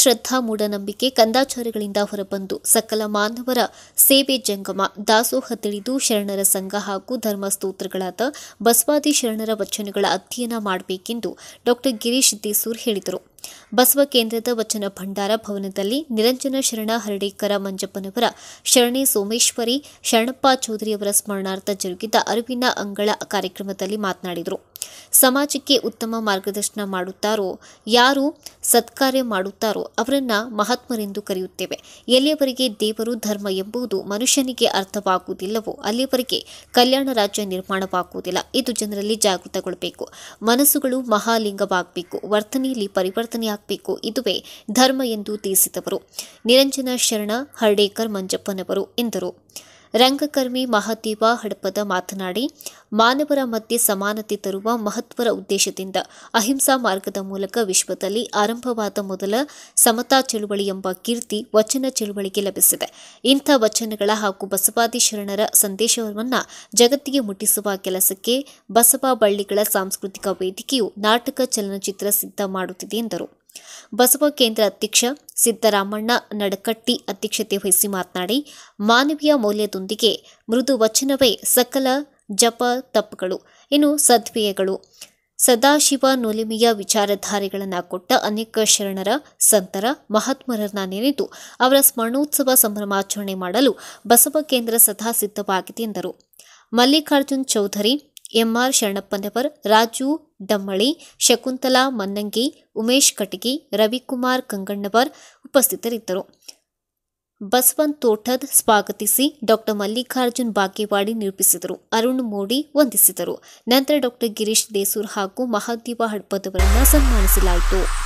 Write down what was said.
ಶ್ರದ್ಧಾ ಮೂಢನಂಬಿಕೆ ಕಂದಾಚಾರಗಳಿಂದ ಹೊರಬಂದು ಸಕಲ ಮಾನವರ ಸೇವೆ ಜಂಗಮ ದಾಸೋಹ ತಿಳಿದು ಶರಣರ ಸಂಘ ಹಾಗೂ ಧರ್ಮಸ್ತೋತ್ರಗಳಾದ ಬಸವಾದಿ ಶರಣರ ವಚನಗಳ ಅಧ್ಯಯನ ಮಾಡಬೇಕೆಂದು ಡಾ ಗಿರೀಶ್ ದೇಸೂರ್ ಹೇಳಿದರು ಬಸವ ಕೇಂದ್ರದ ವಚನ ಭಂಡಾರ ಭವನದಲ್ಲಿ ನಿರಂಜನ ಶರಣ ಹರಡೇಕರ ಮಂಜಪ್ಪನವರ ಶರಣೆ ಸೋಮೇಶ್ವರಿ ಶರಣಪ್ಪ ಚೌಧರಿಯವರ ಸ್ಮರಣಾರ್ಥ ಜರುಗಿದ ಅರಿವಿನ ಅಂಗಳ ಕಾರ್ಯಕ್ರಮದಲ್ಲಿ ಮಾತನಾಡಿದರು ಸಮಾಜಕ್ಕೆ ಉತ್ತಮ ಮಾರ್ಗದರ್ಶನ ಮಾಡುತ್ತಾರೋ ಯಾರು ಸತ್ಕಾರ್ಯ ಮಾಡುತ್ತಾರೋ ಅವರನ್ನ ಮಹಾತ್ಮರೆಂದು ಕರೆಯುತ್ತೇವೆ ಎಲ್ಲಿಯವರೆಗೆ ದೇವರು ಧರ್ಮ ಎಂಬುದು ಮನುಷ್ಯನಿಗೆ ಅರ್ಥವಾಗುವುದಿಲ್ಲವೋ ಅಲ್ಲಿಯವರೆಗೆ ಕಲ್ಯಾಣ ರಾಜ್ಯ ನಿರ್ಮಾಣವಾಗುವುದಿಲ್ಲ ಇದು ಜನರಲ್ಲಿ ಜಾಗೃತಗೊಳ್ಳಬೇಕು ಮನಸ್ಸುಗಳು ಮಹಾಲಿಂಗವಾಗಬೇಕು ವರ್ತನೆಯಲ್ಲಿ ಪರಿವರ್ತನೆ ಪರಿವರ್ತನೆಯಾಗಬೇಕು ಇದುವೇ ಧರ್ಮ ಎಂದು ತಿಳಿಸಿದವರು ನಿರಂಜನ ಶರಣ ಹರ್ಡೇಕರ್ ಮಂಜಪ್ಪನವರು ಎಂದರು ರಂಗಕರ್ಮಿ ಮಹಾದೇವ ಹಡಪದ ಮಾತನಾಡಿ ಮಾನವರ ಮಧ್ಯೆ ಸಮಾನತೆ ತರುವ ಮಹತ್ವರ ಉದ್ದೇಶದಿಂದ ಅಹಿಂಸಾ ಮಾರ್ಗದ ಮೂಲಕ ವಿಶ್ವದಲ್ಲಿ ಆರಂಭವಾದ ಮೊದಲ ಸಮತಾ ಚಳುವಳಿ ಎಂಬ ಕೀರ್ತಿ ವಚನ ಚಳುವಳಿಗೆ ಲಭಿಸಿದೆ ಇಂಥ ವಚನಗಳ ಹಾಗೂ ಬಸವಾದಿ ಶರಣರ ಸಂದೇಶವನ್ನು ಜಗತ್ತಿಗೆ ಮುಟ್ಟಿಸುವ ಕೆಲಸಕ್ಕೆ ಬಸವ ಬಳ್ಳಿಗಳ ಸಾಂಸ್ಕೃತಿಕ ವೇದಿಕೆಯು ನಾಟಕ ಚಲನಚಿತ್ರ ಸಿದ್ಧ ಮಾಡುತ್ತಿದೆ ಎಂದರು ಬಸವ ಕೇಂದ್ರ ಅಧ್ಯಕ್ಷ ಸಿದ್ದರಾಮಣ್ಣ ನಡಕಟ್ಟಿ ಅಧ್ಯಕ್ಷತೆ ವಹಿಸಿ ಮಾತನಾಡಿ ಮಾನವೀಯ ಮೌಲ್ಯದೊಂದಿಗೆ ಮೃದು ವಚನವೇ ಸಕಲ ಜಪ ತಪ್ಪುಗಳು ಇನ್ನು ಸದ್ವಿಯಗಳು ಸದಾಶಿವ ನೊಲಿಮೆಯ ವಿಚಾರಧಾರೆಗಳನ್ನು ಕೊಟ್ಟ ಅನೇಕ ಶರಣರ ಸಂತರ ಮಹಾತ್ಮರನ್ನ ನೆನೆದು ಅವರ ಸ್ಮರಣೋತ್ಸವ ಸಂಭ್ರಮಾಚರಣೆ ಮಾಡಲು ಬಸವ ಕೇಂದ್ರ ಸದಾ ಸಿದ್ಧವಾಗಿದೆ ಎಂದರು ಮಲ್ಲಿಕಾರ್ಜುನ್ ಚೌಧರಿ ಎಂಆರ್ ಶರಣಪ್ಪನವರ್ ರಾಜು ದಮ್ಮಳಿ ಶಕುಂತಲಾ ಮನ್ನಂಗಿ ಉಮೇಶ್ ಕಟಗಿ ರವಿಕುಮಾರ್ ಕಂಗಣ್ಣವರ್ ಉಪಸ್ಥಿತರಿದ್ದರು ಬಸವನ್ ತೋಟದ್ ಸ್ವಾಗತಿಸಿ ಡಾಕ್ಟರ್ ಮಲ್ಲಿಕಾರ್ಜುನ್ ಬಾಗೇವಾಡಿ ನಿರೂಪಿಸಿದರು ಅರುಣ್ ಮೋಡಿ ವಂದಿಸಿದರು ನಂತರ ಡಾಕ್ಟರ್ ಗಿರೀಶ್ ದೇಸೂರ್ ಹಾಗೂ ಮಹಾದೇವ ಹಡ್ಪದವರನ್ನು ಸನ್ಮಾನಿಸಲಾಯಿತು